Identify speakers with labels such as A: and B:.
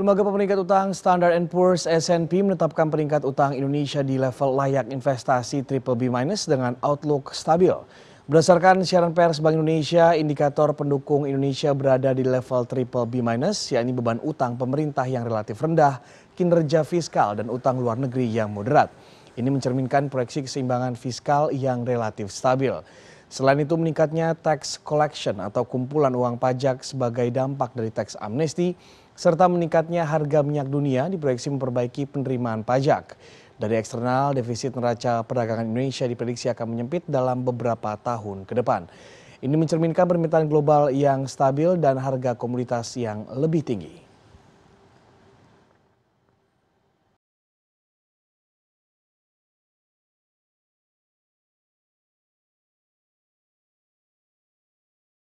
A: Lembaga Pemeringkat Utang Standard Poor's S&P menetapkan peringkat utang Indonesia di level layak investasi triple B-minus dengan outlook stabil. Berdasarkan siaran pers Bank Indonesia, indikator pendukung Indonesia berada di level triple B-minus, yakni beban utang pemerintah yang relatif rendah, kinerja fiskal, dan utang luar negeri yang moderat. Ini mencerminkan proyeksi keseimbangan fiskal yang relatif stabil. Selain itu meningkatnya tax collection atau kumpulan uang pajak sebagai dampak dari tax amnesty serta meningkatnya harga minyak dunia diproyeksi memperbaiki penerimaan pajak. Dari eksternal, defisit neraca perdagangan Indonesia diprediksi akan menyempit dalam beberapa tahun ke depan. Ini mencerminkan permintaan global yang stabil dan harga komoditas yang lebih tinggi.